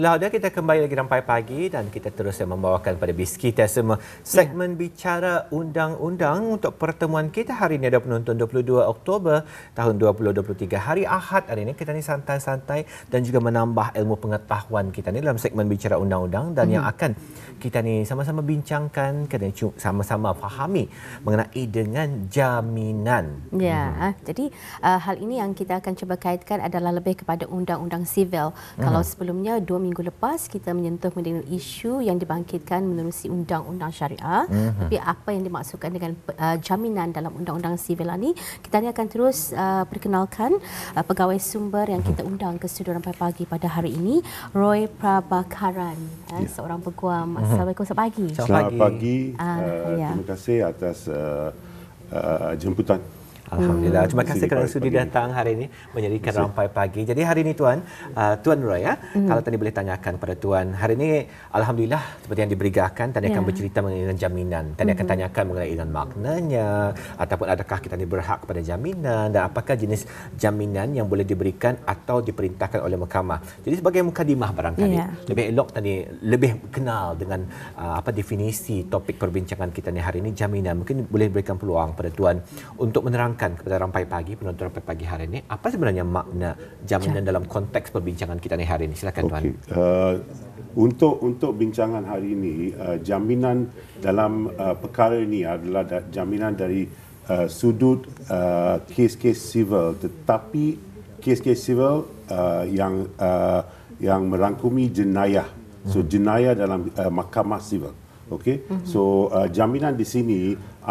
Lauda kita kembali lagi sampai pagi dan kita terus membawakan bis kita semua segmen ya. bicara undang-undang untuk pertemuan kita hari ini ada penonton 22 Oktober tahun 2023 hari Ahad hari ini kita ni santai-santai dan juga menambah ilmu pengetahuan kita ni dalam segmen bicara undang-undang dan hmm. yang mm-hmm. akan kita ni sama-sama bincangkan kita sama-sama fahami mengenai dengan jaminan. Ya, hmm. jadi uh, hal ini yang kita akan cuba kaitkan adalah lebih kepada undang-undang sivil. Hmm. Kalau mm-hmm. sebelumnya 2 minggu lepas kita menyentuh mengenai isu yang dibangkitkan menerusi undang-undang syariah mm-hmm. tapi apa yang dimaksudkan dengan uh, jaminan dalam undang-undang sivil ini lah kita ni akan terus uh, perkenalkan uh, pegawai sumber yang kita mhm. undang ke studio sampai pagi pada hari ini Roy Prabakaran yeah. uh, ya. seorang peguam mm-hmm. Assalamualaikum selamat pagi selamat pagi ah, uh, uh, ya. yeah. terima kasih atas uh, uh, jemputan Alhamdulillah. Hmm. Terima kasih kerana sudi datang hari ini menyediakan rampai pagi. Jadi hari ini tuan, uh, tuan Roy ya, mm. kalau tadi boleh tanyakan kepada tuan, hari ini alhamdulillah seperti yang diberikan, tadi yeah. akan ya. bercerita mengenai jaminan. Tadi hmm akan tanyakan mengenai dengan maknanya ataupun adakah kita ini berhak kepada jaminan dan apakah jenis jaminan yang boleh diberikan atau diperintahkan oleh mahkamah. Jadi sebagai mukadimah barangkali yeah. lebih elok tadi lebih kenal dengan uh, apa definisi topik perbincangan kita ni hari ini jaminan. Mungkin boleh berikan peluang pada tuan untuk menerangkan tekankan kepada rampai pagi penonton rampai pagi hari ini apa sebenarnya makna jaminan dalam konteks perbincangan kita ni hari ini silakan okay. tuan uh, untuk untuk bincangan hari ini uh, jaminan dalam uh, perkara ini adalah da- jaminan dari uh, sudut uh, kes-kes civil tetapi kes-kes civil uh, yang uh, yang merangkumi jenayah so hmm. jenayah dalam uh, mahkamah civil okey hmm. so uh, jaminan di sini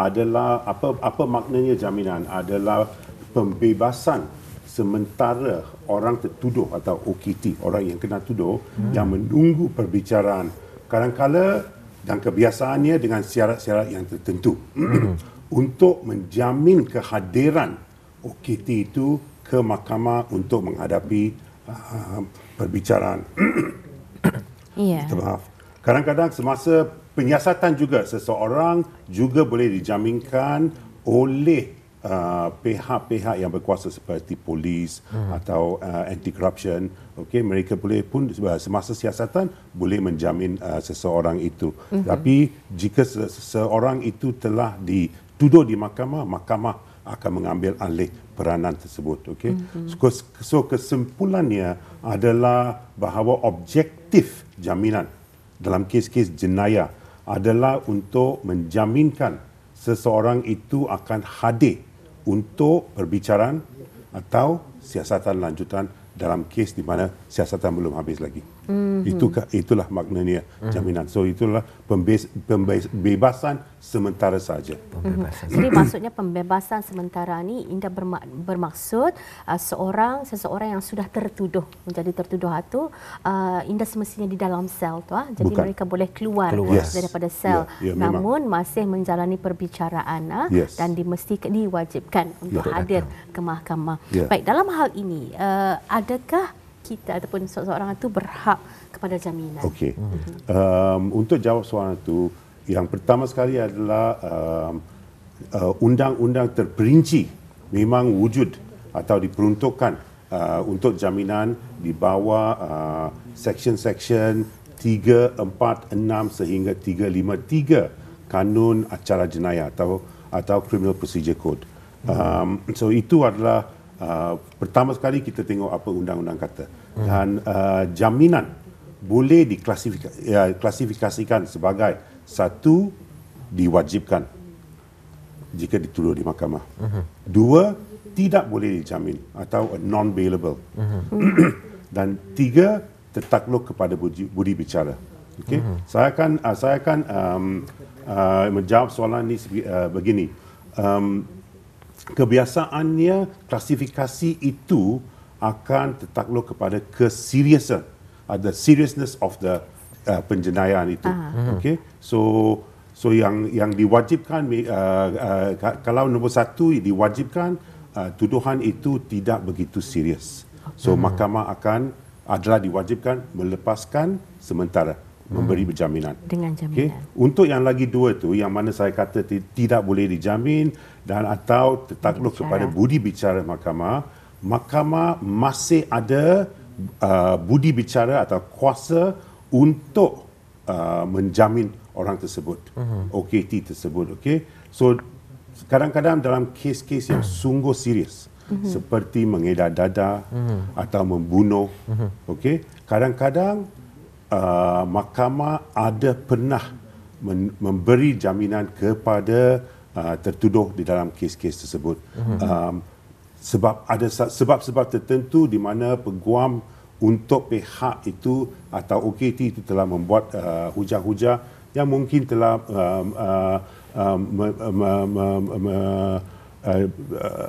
adalah apa apa maknanya jaminan adalah pembebasan sementara orang tertuduh atau OKT orang yang kena tuduh hmm. yang menunggu perbicaraan kadangkala dan kebiasaannya dengan syarat-syarat yang tertentu hmm. untuk menjamin kehadiran OKT itu ke mahkamah untuk menghadapi uh, perbicaraan. Iya. Yeah. Maaf. Kadang-kadang semasa penyiasatan juga seseorang juga boleh dijaminkan oleh uh, pihak-pihak yang berkuasa seperti polis hmm. atau uh, anti corruption okey mereka boleh pun uh, semasa siasatan boleh menjamin uh, seseorang itu hmm. tapi jika seseorang itu telah dituduh di mahkamah mahkamah akan mengambil alih peranan tersebut okey hmm. so, so kesimpulannya adalah bahawa objektif jaminan dalam kes-kes jenayah adalah untuk menjaminkan seseorang itu akan hadir untuk perbicaraan atau siasatan lanjutan dalam kes di mana siasatan belum habis lagi. Mm-hmm. Itukah itulah maknanya mm. jaminan. So itulah pembebasan sementara mm-hmm. saja. Jadi maksudnya pembebasan sementara ni inda bermaksud uh, seorang seseorang yang sudah tertuduh menjadi tertuduh itu uh, inda semestinya di dalam sel tu ah. Jadi Bukan. mereka boleh keluar, keluar. Yes. daripada ya, sel yeah, ya, yeah, namun memang. masih menjalani perbicaraan ah, yes. dan dimesti diwajibkan untuk yeah. hadir ke mahkamah. Yeah. Baik dalam hal ini uh, adakah kita ataupun seseorang itu berhak kepada jaminan. Okey. Hmm. Um, untuk jawab soalan itu, yang pertama sekali adalah um, uh, undang-undang terperinci memang wujud atau diperuntukkan uh, untuk jaminan di bawah uh, section-section 346 sehingga 353 Kanun Acara Jenayah atau atau Criminal Procedure Code. Hmm. Um, so itu adalah uh, pertama sekali kita tengok apa undang-undang kata dan uh, jaminan boleh diklasifikasikan ya, sebagai satu diwajibkan jika dituduh di mahkamah mhm. dua tidak boleh dijamin atau non bailable mhm. dan tiga tertakluk kepada budi, budi bicara okey mhm. saya akan uh, saya akan um, uh, menjawab soalan ini uh, begini um, kebiasaannya klasifikasi itu akan tertakluk kepada keseriusan uh, the seriousness of the uh, penjenayaan itu uh-huh. Ah. okey so so yang yang diwajibkan uh, uh, kalau nombor satu diwajibkan uh, tuduhan itu tidak begitu serius so uh-huh. mahkamah akan adalah diwajibkan melepaskan sementara hmm. memberi berjaminan. Dengan jaminan. Okay. Untuk yang lagi dua tu, yang mana saya kata tidak boleh dijamin dan atau tertakluk kepada budi bicara mahkamah, mahkamah masih ada uh, budi bicara atau kuasa untuk uh, menjamin orang tersebut uh-huh. Mhm. OKT tersebut okey so kadang-kadang dalam kes-kes yang mhm. sungguh serius uh-huh. seperti mengedar dada uh-huh. atau membunuh uh-huh. okey kadang-kadang uh, mahkamah ada pernah memberi jaminan kepada uh, tertuduh di dalam kes-kes tersebut uh-huh. um, sebab ada sebab-sebab tertentu di mana peguam untuk pihak itu atau OKT itu telah membuat uh, hujah-hujah yang mungkin telah um, uh, um, uh,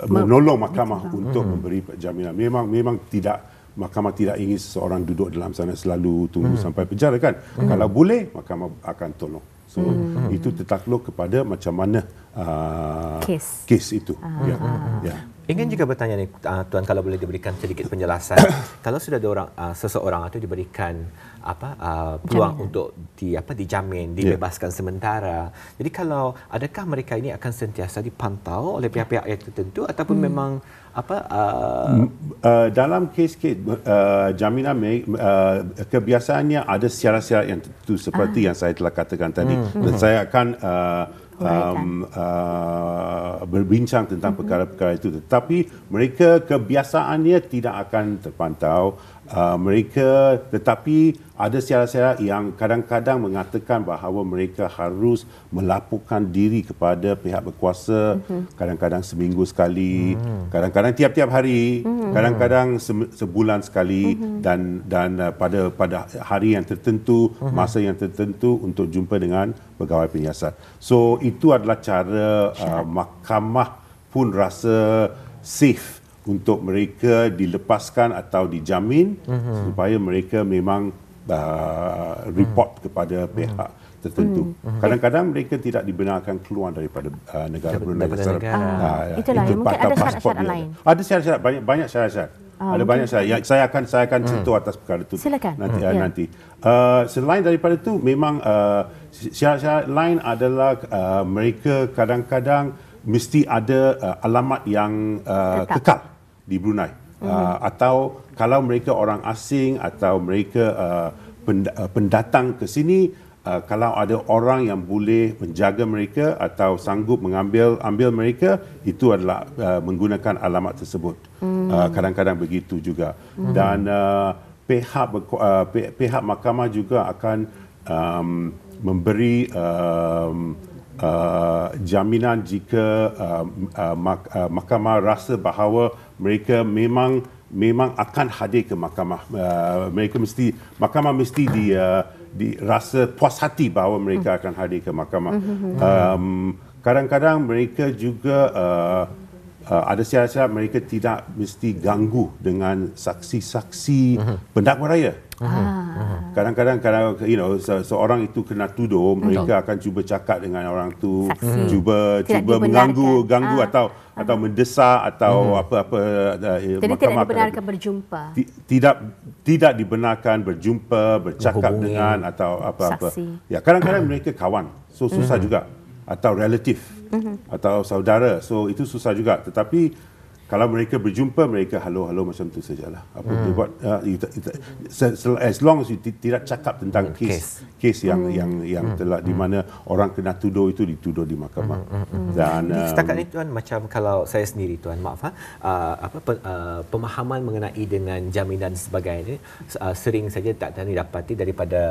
menolong mahkamah untuk hmm. memberi jaminan. Memang memang tidak mahkamah tidak ingin seseorang duduk dalam sana selalu tunggu hmm. sampai penjara kan. Hmm. Kalau boleh mahkamah akan tolong. So hmm. itu tertakluk kepada macam mana uh, kes. kes itu. Ah. Ya. Ah. ya. Ingin hmm. juga bertanya ni uh, tuan kalau boleh diberikan sedikit penjelasan. kalau sudah ada orang uh, seseorang atau diberikan apa uh, peluang Jaminan. untuk di apa dijamin, ya. dibebaskan yeah. sementara. Jadi kalau adakah mereka ini akan sentiasa dipantau oleh pihak-pihak yang tertentu ataupun hmm. memang apa uh, uh, dalam kes-kes uh, jaminan uh, kebiasaannya ada syarat-syarat yang tertentu seperti uh. yang saya telah katakan tadi hmm. dan hmm. saya akan uh, um, uh, berbincang tentang mm-hmm. perkara-perkara itu. Tetapi mereka kebiasaannya tidak akan terpantau uh, mereka tetapi ada siarat-siarat yang kadang-kadang mengatakan bahawa mereka harus melaporkan diri kepada pihak berkuasa mm-hmm. kadang-kadang seminggu sekali mm-hmm. kadang-kadang tiap-tiap hari mm-hmm. kadang-kadang se- sebulan sekali mm-hmm. dan dan uh, pada pada hari yang tertentu mm-hmm. masa yang tertentu untuk jumpa dengan pegawai penyiasat so itu adalah cara uh, mahkamah pun rasa safe untuk mereka dilepaskan atau dijamin mm-hmm. supaya mereka memang uh, report mm-hmm. kepada mhm. pihak mm-hmm. tertentu. Mm-hmm. Kadang-kadang mereka tidak dibenarkan keluar daripada uh, negara Brunei Besar. Uh, itulah itu mungkin ada syarat-syarat lain. Ada syarat-syarat banyak banyak syarat-syarat. Uh, ada banyak saya saya akan saya akan sentuh mm atas perkara itu. Silakan. Nanti hmm uh, yeah. Uh, selain daripada itu memang uh, syarat-syarat lain adalah uh, mereka kadang-kadang mesti ada uh, alamat yang uh, kekal di Brunei. mm-hmm. Atau kalau mereka orang asing atau mereka uh, pendatang ke sini, uh, kalau ada orang yang boleh menjaga mereka atau sanggup mengambil ambil mereka, itu adalah uh, menggunakan alamat tersebut. Mm-hmm. Uh, kadang-kadang begitu juga. Mm-hmm. Dan uh, pihak uh, pi- pihak mahkamah juga akan um, memberi um, uh, jaminan jika uh, uh, mak- uh, mahkamah rasa bahawa mereka memang memang akan hadir ke mahkamah uh, mereka mesti mahkamah mesti di uh, di rasa puas hati bahawa mereka hmm. akan hadir ke mahkamah hmm, hmm, um, kadang-kadang mereka juga uh, Uh, ada syarat-syarat mereka tidak mesti ganggu dengan saksi-saksi uh pendakwa raya. uh Kadang-kadang kalau you know seorang itu kena tuduh, Betul. mereka akan cuba cakap dengan orang tu, Saksi. cuba tidak cuba mengganggu, ganggu ha. atau ah. atau mendesak atau hmm. apa-apa eh, Jadi tidak dibenarkan berjumpa. Tidak tidak dibenarkan berjumpa, bercakap dengan atau apa-apa. Ya, kadang-kadang mereka kawan. So susah hmm. juga atau relatif hmm. atau saudara. So itu susah juga tetapi kalau mereka berjumpa mereka halo-halo macam tu sajalah apa hmm. buat uh, as long as you tidak cakap tentang hmm. kes kes yang hmm. yang yang hmm. telah di hmm. mana orang kena tuduh itu dituduh di mahkamah hmm. hmm, hmm. dan hmm. Um, setakat ni tuan macam kalau saya sendiri tuan maaf ha uh, apa uh, pemahaman mengenai dengan jaminan sebagainya uh, sering saja tak tadi dapati daripada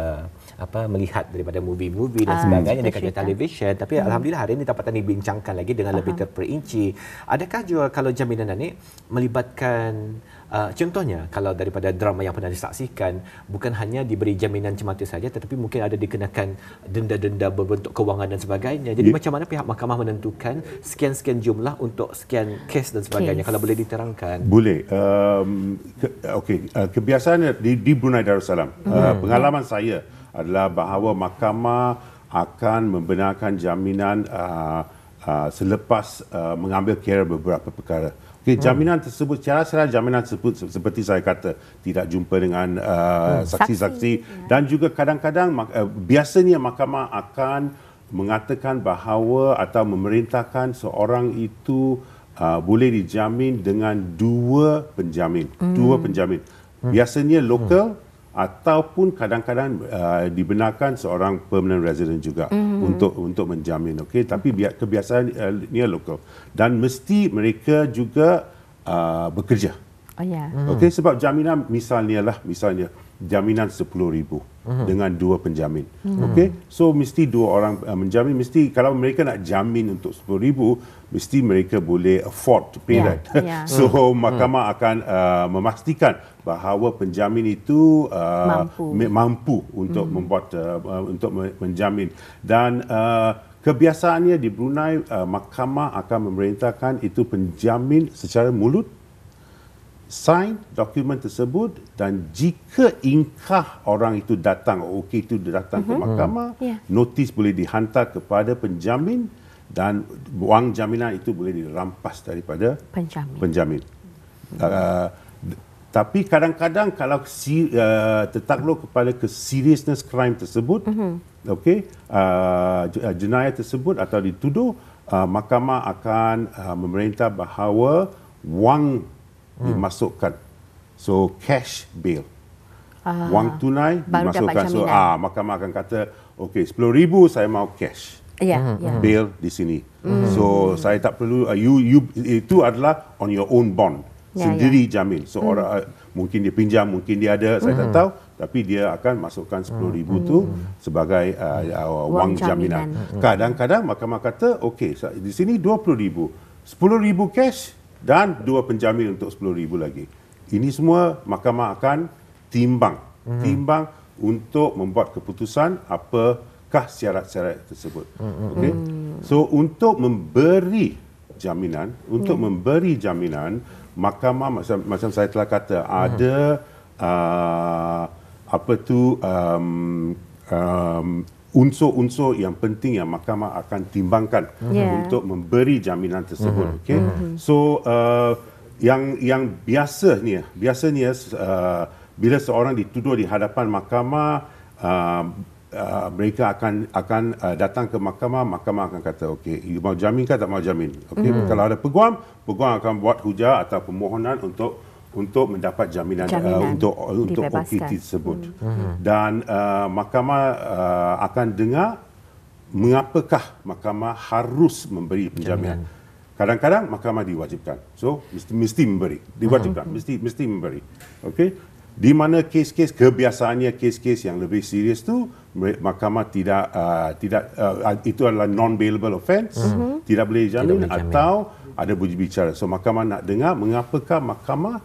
apa melihat daripada movie-movie dan uh, sebagainya dekat cerita. television tapi hmm. alhamdulillah hari ini dapat kami bincangkan lagi dengan uh-huh. lebih terperinci adakah juga kalau jaminan ini melibatkan uh, contohnya kalau daripada drama yang pernah disaksikan bukan hanya diberi jaminan cemati saja tetapi mungkin ada dikenakan denda-denda berbentuk kewangan dan sebagainya jadi yeah. macam mana pihak mahkamah menentukan sekian-sekian jumlah untuk sekian kes dan sebagainya case. kalau boleh diterangkan boleh um, ke- okey uh, kebiasaannya di, di Brunei Darussalam hmm. uh, pengalaman saya adalah bahawa mahkamah akan membenarkan jaminan uh, uh, selepas uh, mengambil kira beberapa perkara. Okay, jaminan hmm. tersebut, cara-cara jaminan tersebut seperti saya kata, tidak jumpa dengan uh, hmm. saksi-saksi ya. dan juga kadang-kadang uh, biasanya mahkamah akan mengatakan bahawa atau memerintahkan seorang itu uh, boleh dijamin dengan dua penjamin. Hmm. Dua penjamin. Hmm. Biasanya lokal hmm ataupun kadang-kadang uh, dibenarkan seorang permanent resident juga mm-hmm. untuk untuk menjamin okey tapi biar kebiasaan uh, near local dan mesti mereka juga uh, bekerja oh yeah. mm. okey sebab jaminan misalnya lah misalnya jaminan 10,000 uh-huh. Mhm. dengan dua penjamin. Uh-huh. Okey. So mesti dua orang uh, menjamin mesti kalau mereka nak jamin untuk 10,000 mesti mereka boleh afford to pay yeah. Ya, that. Yeah. so uh-huh. mahkamah akan uh, memastikan bahawa penjamin itu uh, mampu. mampu untuk uh-huh. membuat uh, uh untuk menjamin dan uh, kebiasaannya di Brunei uh, mahkamah akan memerintahkan itu penjamin secara mulut sign dokumen tersebut dan jika ingkah orang itu datang okey itu datang mm-hmm. ke mhm. mahkamah mm. yeah. notis boleh dihantar kepada penjamin dan wang jaminan itu boleh dirampas daripada penjamin penjamin mm. uh, tapi kadang-kadang kalau si, uh, tertakluk kepada ke seriousness crime tersebut mm-hmm. okey uh, ah, jenayah tersebut atau dituduh uh, mahkamah akan uh, memerintah bahawa wang hmm. dimasukkan. So cash bail Ah, Wang tunai dimasukkan. so ah mahkamah akan kata okay sepuluh ribu saya mau cash. Ya, yeah, hmm, yeah. Hmm. bill di sini. Mm. So saya tak perlu uh, you you itu adalah on your own bond. Yeah, ya. sendiri yeah. jamin. So mm. orang uh, mungkin dia pinjam, mungkin dia ada, saya tak hmm. tahu, tapi dia akan masukkan sepuluh mm. tu sebagai uh, uh, wang, wang jaminan. jaminan. Kadang-kadang mahkamah kata okey, di sini dua puluh ribu sepuluh ribu cash dan dua penjamin untuk 10,000 lagi. Ini semua mahkamah akan timbang. Hmm. Timbang untuk membuat keputusan apakah syarat-syarat tersebut. Hmm. Okay? Hmm, hmm. So untuk memberi jaminan, untuk hmm. memberi jaminan, mahkamah macam, macam saya telah kata hmm. ada uh, apa tu um, um, unsur-unsur yang penting yang mahkamah akan timbangkan yeah. untuk memberi jaminan tersebut mm-hmm. okey mm-hmm. so uh, yang yang biasanya biasanya uh, bila seorang dituduh di hadapan mahkamah uh, uh, mereka akan akan uh, datang ke mahkamah mahkamah akan kata okey you mau jaminkan tak mau jamin okey mm-hmm. kalau ada peguam peguam akan buat hujah atau permohonan untuk untuk mendapat jaminan, uh, jaminan uh, untuk untuk OPT tersebut hmm. Hmm. dan uh, mahkamah uh, akan dengar mengapakah mahkamah harus memberi penjaminan kadang-kadang mahkamah diwajibkan so mesti mesti memberi diwajibkan hmm. mesti mesti memberi okey di mana kes-kes kebiasaannya kes-kes yang lebih serius tu mahkamah tidak uh, tidak uh, uh itu adalah non bailable offence hmm. hmm. tidak boleh jamin, atau ada bujibicara. So, mahkamah nak dengar mengapakah mahkamah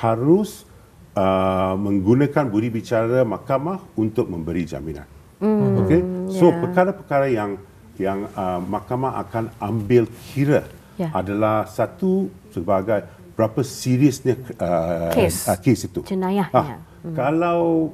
harus uh, menggunakan budi bicara mahkamah untuk memberi jaminan. Mm. Okay, so yeah. perkara-perkara yang yang uh, mahkamah akan ambil kira yeah. adalah satu sebagai berapa seriusnya uh, kes. Uh, kes itu. Jenayahnya. Ah, mm. Kalau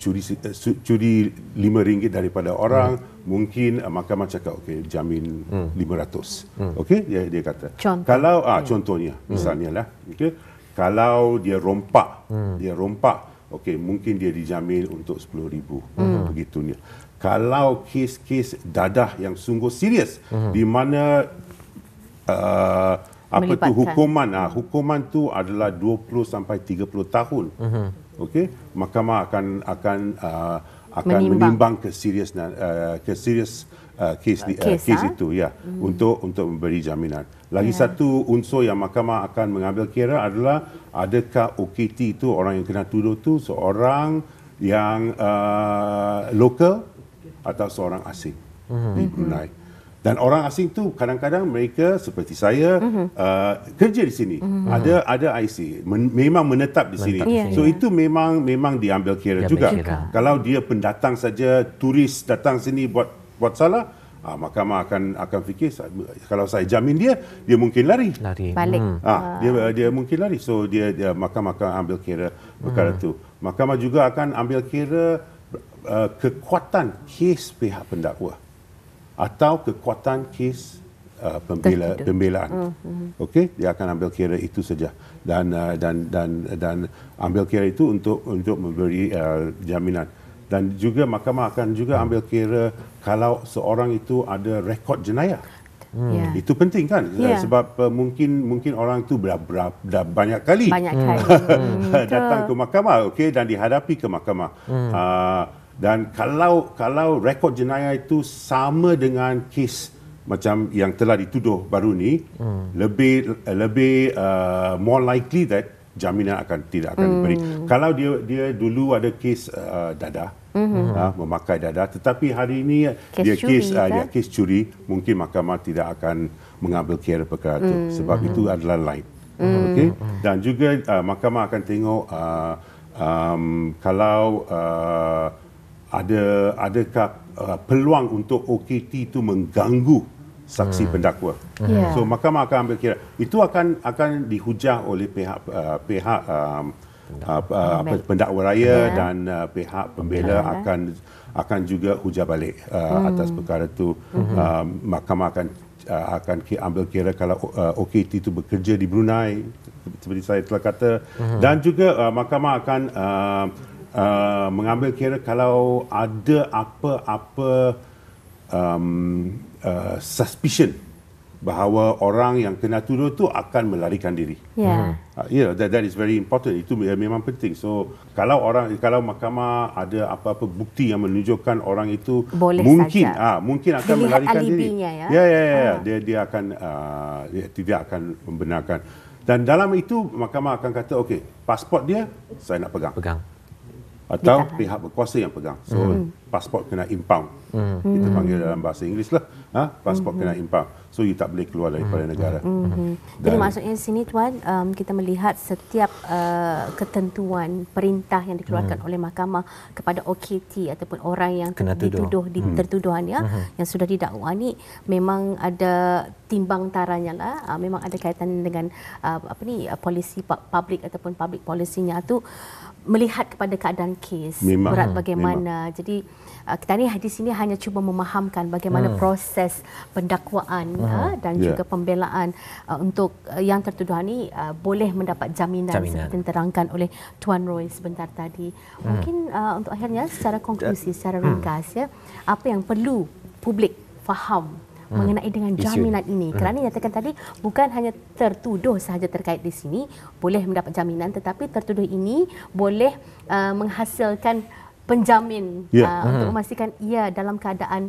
curi eh, curi lima ringgit daripada orang hmm. mungkin uh, mahkamah cakap okey jamin hmm. lima hmm. ratus hmm. okey dia dia kata contoh. kalau ah yeah. contohnya misalnya lah okay kalau dia rompak hmm. dia rompak okey mungkin dia dijamin untuk 10000 hmm. begitu ni kalau kes-kes dadah yang sungguh serius hmm. di mana uh, apa tu hukuman uh, hukuman tu adalah 20 sampai 30 tahun hmm. okey mahkamah akan akan uh, akan menimbang, menimbang keseriusan uh, keserius kes, uh, kes, uh, kes ha? Ah. itu ya hmm. untuk untuk memberi jaminan. Lagi yeah. satu unsur yang mahkamah akan mengambil kira adalah adakah OKT itu orang yang kena tuduh tu seorang yang uh, lokal atau seorang asing hmm. di Brunei. Hmm. Dan orang asing tu kadang-kadang mereka seperti saya mm-hmm. uh, kerja di sini mm-hmm. ada hmm. ada IC men, memang menetap di sini. Menetap di so sini. itu ya. memang memang diambil kira diambil juga. Kira. Kalau dia pendatang saja turis datang sini buat buat salah Ha, mahkamah akan akan fikir kalau saya jamin dia dia mungkin lari lari balik ha, dia dia mungkin lari so dia dia mahkamah akan ambil kira perkara hmm. tu mahkamah juga akan ambil kira uh, kekuatan kes pihak pendakwa atau kekuatan kes uh, pembela pembelaan hmm, hmm. okey dia akan ambil kira itu saja dan uh, dan dan dan ambil kira itu untuk untuk memberi uh, jaminan dan juga mahkamah akan juga ambil kira kalau seorang itu ada rekod jenayah. Hmm. Yeah. Itu penting kan yeah. Ya. sebab uh, mungkin mungkin orang itu dah, dah, dah banyak kali, banyak hmm. kali. Hmm, datang ke mahkamah okey dan dihadapi ke mahkamah. Hmm. Uh, dan kalau kalau rekod jenayah itu sama dengan kes macam yang telah dituduh baru ni hmm. lebih lebih uh, more likely that jaminan akan tidak akan mm. diberi. Hmm. Kalau dia dia dulu ada kes uh, dadah, mm-hmm. uh, ha, memakai dada, tetapi hari ini kes dia curi, kes kan? uh, dia kan? kes curi, mungkin mahkamah tidak akan mengambil kira perkara itu mm. sebab mm-hmm. itu adalah lain. Mm. Okay? Dan juga uh, mahkamah akan tengok uh, um, kalau uh, ada adakah uh, peluang untuk OKT itu mengganggu saksi hmm. pendakwa. Hmm. Ya. So mahkamah akan ambil kira itu akan akan dihujah oleh pihak uh, pihak um, uh, uh, pendakwa raya yeah. dan uh, pihak pembela yeah. Eh. akan akan juga hujah balik uh, hmm. atas perkara itu hmm. uh, mahkamah akan uh, akan ambil kira kalau uh, OKT itu bekerja di Brunei seperti saya telah kata hmm. dan juga uh, mahkamah akan uh, uh, mengambil kira kalau ada apa-apa um, Uh, suspicion bahawa orang yang kena tuduh tu akan melarikan diri. Yeah. Hmm. Uh, you ya, know, that that is very important. Itu memang penting. So, kalau orang kalau mahkamah ada apa-apa bukti yang menunjukkan orang itu Boleh mungkin ah uh, mungkin akan Dilihat melarikan diri. Ya ya ya, ya, ya. Ah. dia dia akan uh, dia tidak akan membenarkan. Dan dalam itu mahkamah akan kata okey, pasport dia saya nak pegang. Pegang atau Ditahan. pihak berkuasa yang pegang. So, mm. pasport kena impound. Mm. Kita hmm. panggil dalam bahasa Inggeris lah. Ha? Pasport mm-hmm. kena impound so you tak boleh keluar dari mm. negara. Mm-hmm. Jadi maksudnya di sini tuan um, kita melihat setiap uh, ketentuan perintah yang dikeluarkan mm. oleh mahkamah kepada OKT ataupun orang yang Kena tuduh. dituduh di hmm. tertuduhan ya mm-hmm. yang sudah didakwa ni memang ada timbang taranya lah uh, memang ada kaitan dengan uh, apa ni uh, polisi publik ataupun public policy-nya tu melihat kepada keadaan kes memang, berat hmm. bagaimana memang. jadi uh, kita ni di sini hanya cuba memahamkan bagaimana hmm. proses pendakwaan uh-huh. dan yeah. juga pembelaan uh, untuk uh, yang tertuduh ini uh, boleh mendapat jaminan, jaminan. seperti yang terangkan oleh Tuan Roy sebentar tadi. Hmm. Mungkin uh, untuk akhirnya secara ya. konklusi, uh, secara hmm. ringkas ya, apa yang perlu publik faham hmm. mengenai dengan jaminan ini hmm. kerana nyatakan tadi bukan hanya tertuduh sahaja terkait di sini boleh mendapat jaminan tetapi tertuduh ini boleh uh, menghasilkan penjamin yeah. uh, uh-huh. untuk memastikan ia dalam keadaan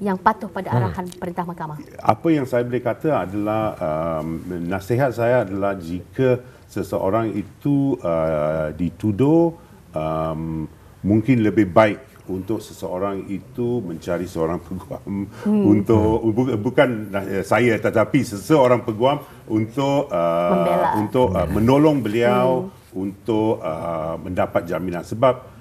yang patuh pada hmm. arahan hmm. perintah mahkamah? Apa yang saya boleh kata adalah um, nasihat saya adalah jika seseorang itu uh, dituduh um, mungkin lebih baik untuk seseorang itu mencari seorang peguam hmm. untuk bu, bukan eh, saya tetapi seseorang peguam untuk uh, untuk uh, menolong beliau hmm. untuk uh, mendapat jaminan sebab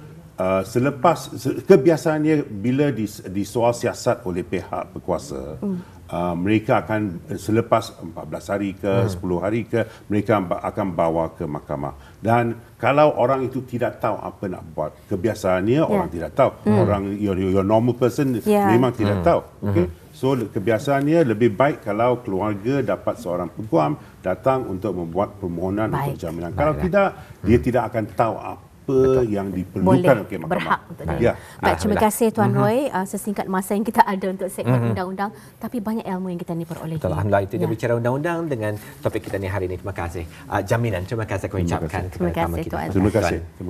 Uh, selepas kebiasaannya bila di soal siasat oleh pihak berkuasa hmm. uh, mereka akan eh, selepas 14 hari ke hmm. 10 hari ke mereka akan bawa ke mahkamah dan kalau orang itu tidak tahu apa nak buat kebiasaannya yeah. orang ya. tidak tahu hmm. orang your, your normal person yeah. memang tidak hmm. tahu hmm. okey so kebiasaannya lebih baik kalau keluarga dapat seorang peguam datang untuk membuat permohonan baik. untuk jaminan kalau Baiklah. tidak dia hmm. tidak akan tahu apa apa Betul. yang diperlukan oleh okay, mahkamah. Berhak untuk dia. Ya. Baik, terima kasih Tuan mhm. Roy uh-huh. uh, sesingkat masa yang kita ada untuk segmen uh-huh. undang-undang tapi banyak ilmu yang kita ni peroleh. Betul. Alhamdulillah itu ya. dia bicara undang-undang dengan topik kita ni hari ini. Terima kasih. Uh, jaminan terima kasih kau ucapkan terima kasih. kepada terima kasih, Tuan. Terima kasih. Terima kasih.